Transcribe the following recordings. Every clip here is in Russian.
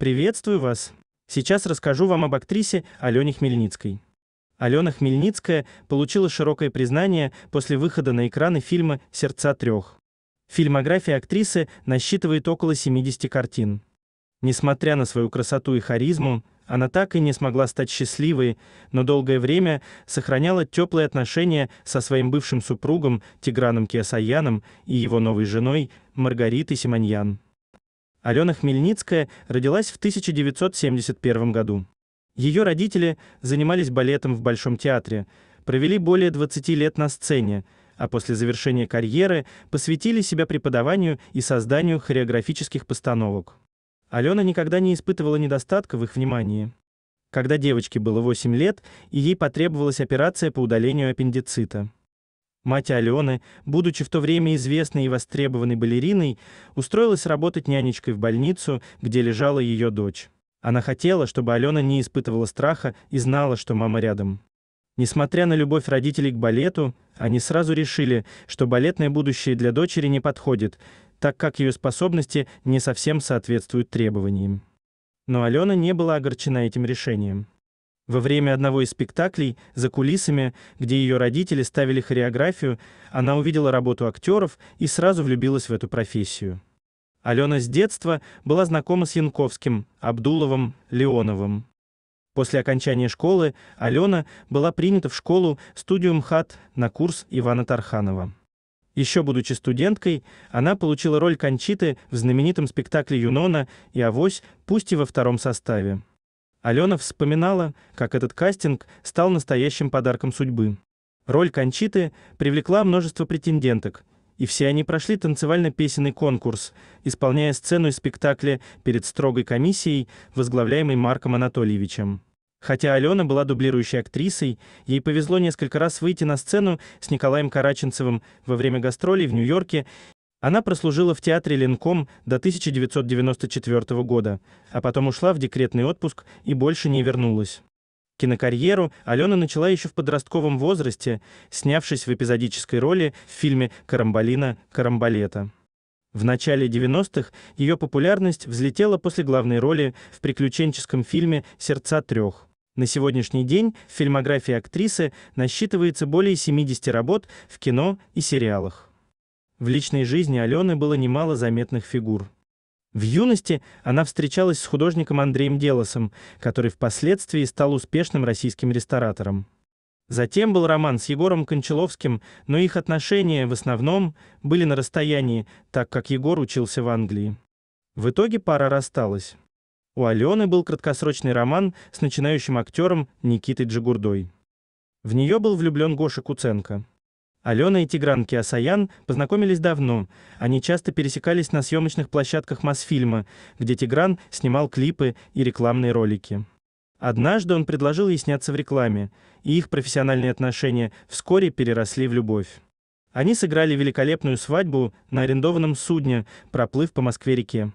Приветствую вас! Сейчас расскажу вам об актрисе Алёне Хмельницкой. Алёна Хмельницкая получила широкое признание после выхода на экраны фильма «Сердца трёх». Фильмография актрисы насчитывает около 70 картин. Несмотря на свою красоту и харизму, она так и не смогла стать счастливой, но долгое время сохраняла тёплые отношения со своим бывшим супругом Тиграном Киасаяном и его новой женой Маргаритой Симоньян. Алена Хмельницкая родилась в 1971 году. Ее родители занимались балетом в Большом театре, провели более 20 лет на сцене, а после завершения карьеры посвятили себя преподаванию и созданию хореографических постановок. Алена никогда не испытывала недостатка в их внимании. Когда девочке было 8 лет, и ей потребовалась операция по удалению аппендицита. Мать Алёны, будучи в то время известной и востребованной балериной, устроилась работать нянечкой в больницу, где лежала её дочь. Она хотела, чтобы Алёна не испытывала страха и знала, что мама рядом. Несмотря на любовь родителей к балету, они сразу решили, что балетное будущее для дочери не подходит, так как её способности не совсем соответствуют требованиям. Но Алёна не была огорчена этим решением. Во время одного из спектаклей за кулисами, где ее родители ставили хореографию, она увидела работу актеров и сразу влюбилась в эту профессию. Алена с детства была знакома с Янковским, Абдуловым, Леоновым. После окончания школы Алена была принята в школу студию МХАТ на курс Ивана Тарханова. Еще будучи студенткой, она получила роль Кончиты в знаменитом спектакле «Юнона» и «Авось», пусть и во втором составе. Алена вспоминала, как этот кастинг стал настоящим подарком судьбы. Роль Кончиты привлекла множество претенденток, и все они прошли танцевально-песенный конкурс, исполняя сцену из спектакля перед строгой комиссией, возглавляемой Марком Анатольевичем. Хотя Алена была дублирующей актрисой, ей повезло несколько раз выйти на сцену с Николаем Караченцевым во время гастролей в Нью-Йорке она прослужила в театре Ленком до 1994 года, а потом ушла в декретный отпуск и больше не вернулась. Кинокарьеру Алёна начала еще в подростковом возрасте, снявшись в эпизодической роли в фильме Карамбалина Карамбалета. В начале 90-х ее популярность взлетела после главной роли в приключенческом фильме Сердца трёх». На сегодняшний день в фильмографии актрисы насчитывается более 70 работ в кино и сериалах. В личной жизни Алёны было немало заметных фигур. В юности она встречалась с художником Андреем Делосом, который впоследствии стал успешным российским ресторатором. Затем был роман с Егором Кончаловским, но их отношения в основном были на расстоянии, так как Егор учился в Англии. В итоге пара рассталась. У Алёны был краткосрочный роман с начинающим актером Никитой Джигурдой. В неё был влюблён Гоша Куценко. Алена и Тигран Киасаян познакомились давно. Они часто пересекались на съемочных площадках Мосфильма, где Тигран снимал клипы и рекламные ролики. Однажды он предложил ей сняться в рекламе, и их профессиональные отношения вскоре переросли в любовь. Они сыграли великолепную свадьбу на арендованном судне, проплыв по Москве-реке.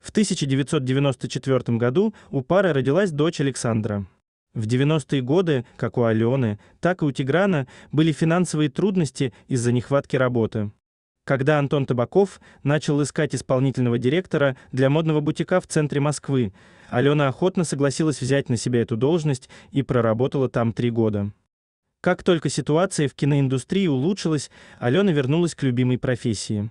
В 1994 году у пары родилась дочь Александра. В 90-е годы, как у Алёны, так и у Тиграна, были финансовые трудности из-за нехватки работы. Когда Антон Табаков начал искать исполнительного директора для модного бутика в центре Москвы, Алёна охотно согласилась взять на себя эту должность и проработала там три года. Как только ситуация в киноиндустрии улучшилась, Алёна вернулась к любимой профессии.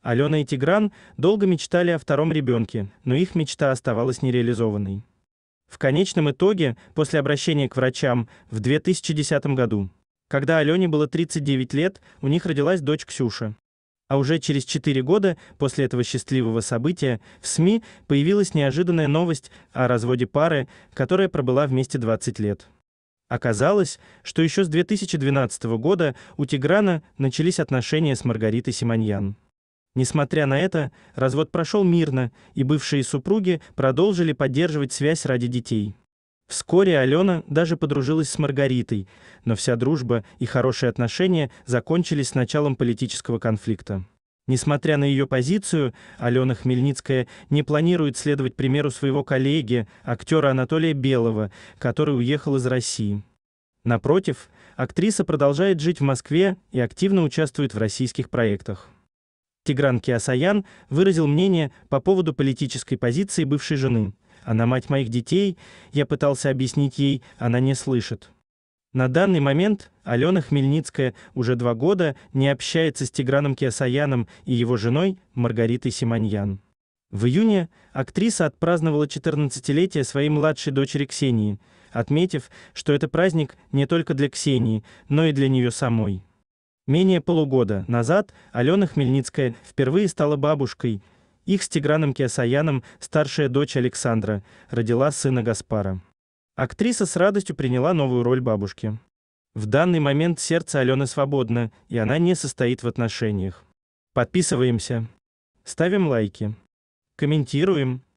Алёна и Тигран долго мечтали о втором ребёнке, но их мечта оставалась нереализованной. В конечном итоге, после обращения к врачам в 2010 году, когда Алёне было 39 лет, у них родилась дочь Ксюша. А уже через 4 года после этого счастливого события в СМИ появилась неожиданная новость о разводе пары, которая пробыла вместе 20 лет. Оказалось, что ещё с 2012 года у Тиграна начались отношения с Маргаритой Симоньян. Несмотря на это, развод прошел мирно, и бывшие супруги продолжили поддерживать связь ради детей. Вскоре Алена даже подружилась с Маргаритой, но вся дружба и хорошие отношения закончились с началом политического конфликта. Несмотря на ее позицию, Алена Хмельницкая не планирует следовать примеру своего коллеги, актера Анатолия Белого, который уехал из России. Напротив, актриса продолжает жить в Москве и активно участвует в российских проектах. Тигран Киасаян выразил мнение по поводу политической позиции бывшей жены. Она мать моих детей, я пытался объяснить ей, она не слышит. На данный момент Алена Хмельницкая уже два года не общается с Тиграном Киасаяном и его женой Маргаритой Симоньян. В июне актриса отпраздновала 14-летие своей младшей дочери Ксении, отметив, что это праздник не только для Ксении, но и для нее самой. Менее полугода назад Алена Хмельницкая впервые стала бабушкой. Их с Тиграном Киасаяном старшая дочь Александра родила сына Гаспара. Актриса с радостью приняла новую роль бабушки. В данный момент сердце Алены свободно, и она не состоит в отношениях. Подписываемся. Ставим лайки. Комментируем.